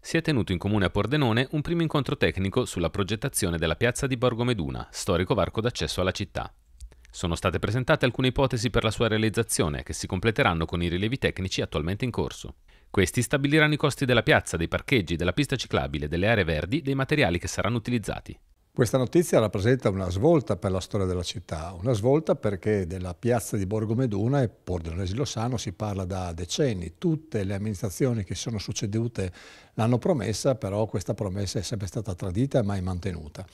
si è tenuto in comune a Pordenone un primo incontro tecnico sulla progettazione della piazza di Borgo Meduna, storico varco d'accesso alla città. Sono state presentate alcune ipotesi per la sua realizzazione che si completeranno con i rilievi tecnici attualmente in corso. Questi stabiliranno i costi della piazza, dei parcheggi, della pista ciclabile, delle aree verdi, dei materiali che saranno utilizzati. Questa notizia rappresenta una svolta per la storia della città, una svolta perché della piazza di Borgo Meduna e Pordenonesi lo sanno, si parla da decenni. Tutte le amministrazioni che si sono succedute l'hanno promessa, però questa promessa è sempre stata tradita e mai mantenuta.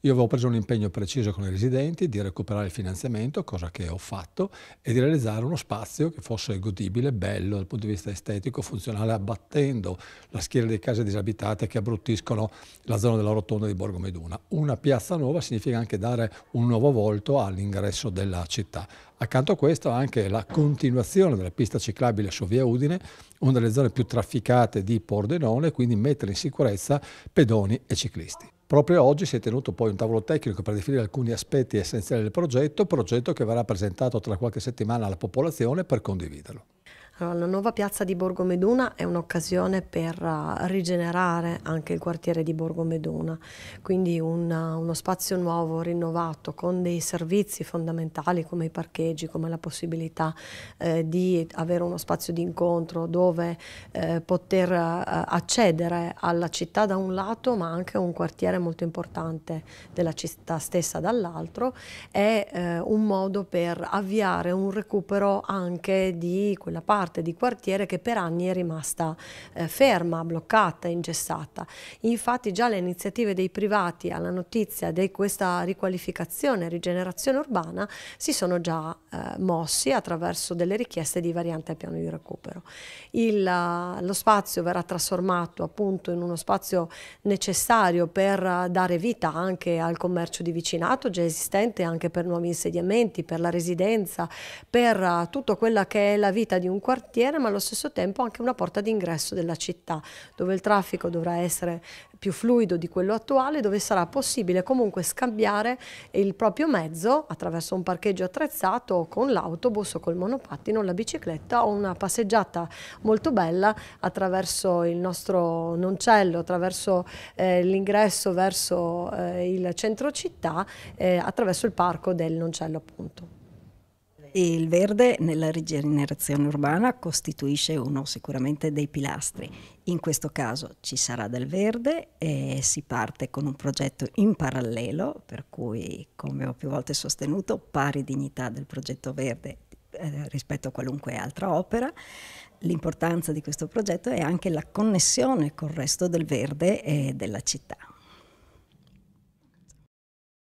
Io avevo preso un impegno preciso con i residenti di recuperare il finanziamento, cosa che ho fatto, e di realizzare uno spazio che fosse godibile, bello dal punto di vista estetico, funzionale, abbattendo la schiera di case disabitate che abbruttiscono la zona della rotonda di Borgomeduna. Un una piazza nuova significa anche dare un nuovo volto all'ingresso della città. Accanto a questo anche la continuazione della pista ciclabile su via Udine, una delle zone più trafficate di Pordenone, quindi mettere in sicurezza pedoni e ciclisti. Proprio oggi si è tenuto poi un tavolo tecnico per definire alcuni aspetti essenziali del progetto, progetto che verrà presentato tra qualche settimana alla popolazione per condividerlo. Allora, eh, la nuova piazza di Borgo Meduna è un'occasione per uh, rigenerare anche il quartiere di Borgo Meduna, quindi un, uh, uno spazio nuovo, rinnovato, con dei servizi fondamentali come i parcheggi, come la possibilità eh, di avere uno spazio di incontro dove eh, poter uh, accedere alla città da un lato, ma anche a un quartiere molto importante della città stessa dall'altro, è un modo per avviare un recupero anche di quella parte parte di quartiere che per anni è rimasta eh, ferma, bloccata, ingessata. Infatti già le iniziative dei privati alla notizia di questa riqualificazione, rigenerazione urbana, si sono già eh, mossi attraverso delle richieste di variante a piano di recupero. Il, eh, lo spazio verrà trasformato appunto in uno spazio necessario per eh, dare vita anche al commercio di vicinato già esistente anche per nuovi insediamenti, per la residenza, per eh, tutto tutta quella che è la vita di un quartiere quartiere ma allo stesso tempo anche una porta d'ingresso della città dove il traffico dovrà essere più fluido di quello attuale dove sarà possibile comunque scambiare il proprio mezzo attraverso un parcheggio attrezzato con l'autobus o col monopattino, la bicicletta o una passeggiata molto bella attraverso il nostro noncello, attraverso eh, l'ingresso verso eh, il centro città, eh, attraverso il parco del noncello appunto il verde nella rigenerazione urbana costituisce uno sicuramente dei pilastri. In questo caso ci sarà del verde e si parte con un progetto in parallelo, per cui, come ho più volte sostenuto, pari dignità del progetto verde eh, rispetto a qualunque altra opera. L'importanza di questo progetto è anche la connessione col resto del verde e della città.